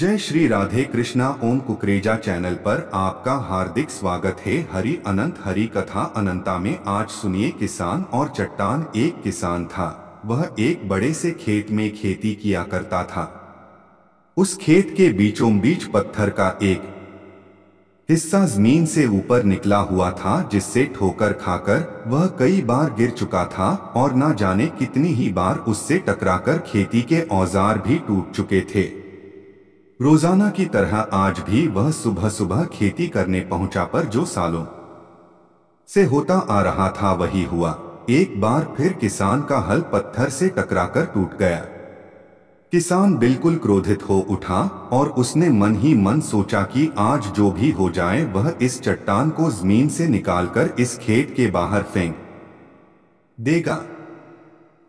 जय श्री राधे कृष्णा ओम कुकरेजा चैनल पर आपका हार्दिक स्वागत है हरि अनंत हरि कथा अनंता में आज सुनिए किसान और चट्टान एक किसान था वह एक बड़े से खेत में खेती किया करता था उस खेत के बीचों बीच पत्थर का एक हिस्सा जमीन से ऊपर निकला हुआ था जिससे ठोकर खाकर वह कई बार गिर चुका था और ना जाने कितनी ही बार उससे टकराकर खेती के औजार भी टूट चुके थे रोजाना की तरह आज भी वह सुबह सुबह खेती करने पहुंचा पर जो सालों से होता आ रहा था वही हुआ एक बार फिर किसान का हल पत्थर से टकराकर टूट गया किसान बिल्कुल क्रोधित हो उठा और उसने मन ही मन सोचा कि आज जो भी हो जाए वह इस चट्टान को जमीन से निकालकर इस खेत के बाहर फेंक देगा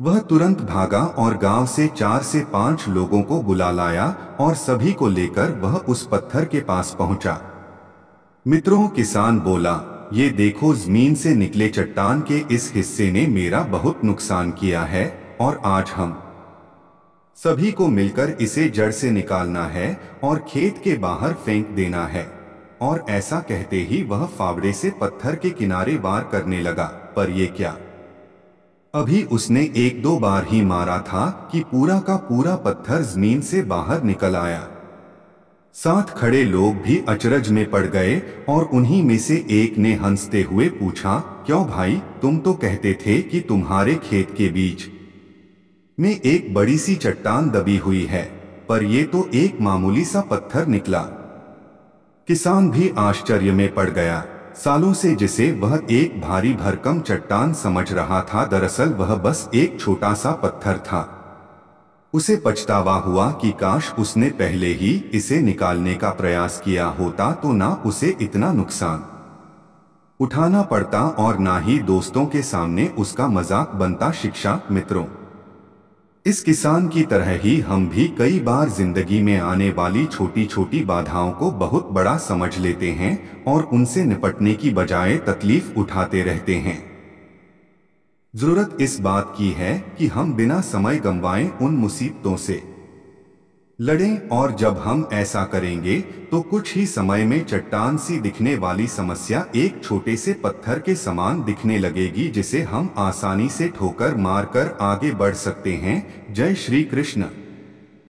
वह तुरंत भागा और गांव से चार से पांच लोगों को बुला लाया और सभी को लेकर वह उस पत्थर के पास पहुंचा मित्रों किसान बोला ये देखो जमीन से निकले चट्टान के इस हिस्से ने मेरा बहुत नुकसान किया है और आज हम सभी को मिलकर इसे जड़ से निकालना है और खेत के बाहर फेंक देना है और ऐसा कहते ही वह फावड़े से पत्थर के किनारे वार करने लगा पर ये क्या अभी उसने एक दो बार ही मारा था कि पूरा का पूरा पत्थर जमीन से बाहर निकल आया साथ खड़े लोग भी अचरज में पड़ गए और उन्हीं में से एक ने हंसते हुए पूछा क्यों भाई तुम तो कहते थे कि तुम्हारे खेत के बीच में एक बड़ी सी चट्टान दबी हुई है पर यह तो एक मामूली सा पत्थर निकला किसान भी आश्चर्य में पड़ गया सालों से जिसे वह एक भारी भरकम चट्टान समझ रहा था दरअसल वह बस एक छोटा सा पत्थर था उसे पछतावा हुआ कि काश उसने पहले ही इसे निकालने का प्रयास किया होता तो ना उसे इतना नुकसान उठाना पड़ता और ना ही दोस्तों के सामने उसका मजाक बनता शिक्षा मित्रों इस किसान की तरह ही हम भी कई बार जिंदगी में आने वाली छोटी छोटी बाधाओं को बहुत बड़ा समझ लेते हैं और उनसे निपटने की बजाय तकलीफ उठाते रहते हैं जरूरत इस बात की है कि हम बिना समय गंवाएं उन मुसीबतों से लड़ें और जब हम ऐसा करेंगे तो कुछ ही समय में चट्टान सी दिखने वाली समस्या एक छोटे से पत्थर के समान दिखने लगेगी जिसे हम आसानी से ठोकर मारकर आगे बढ़ सकते हैं जय श्री कृष्ण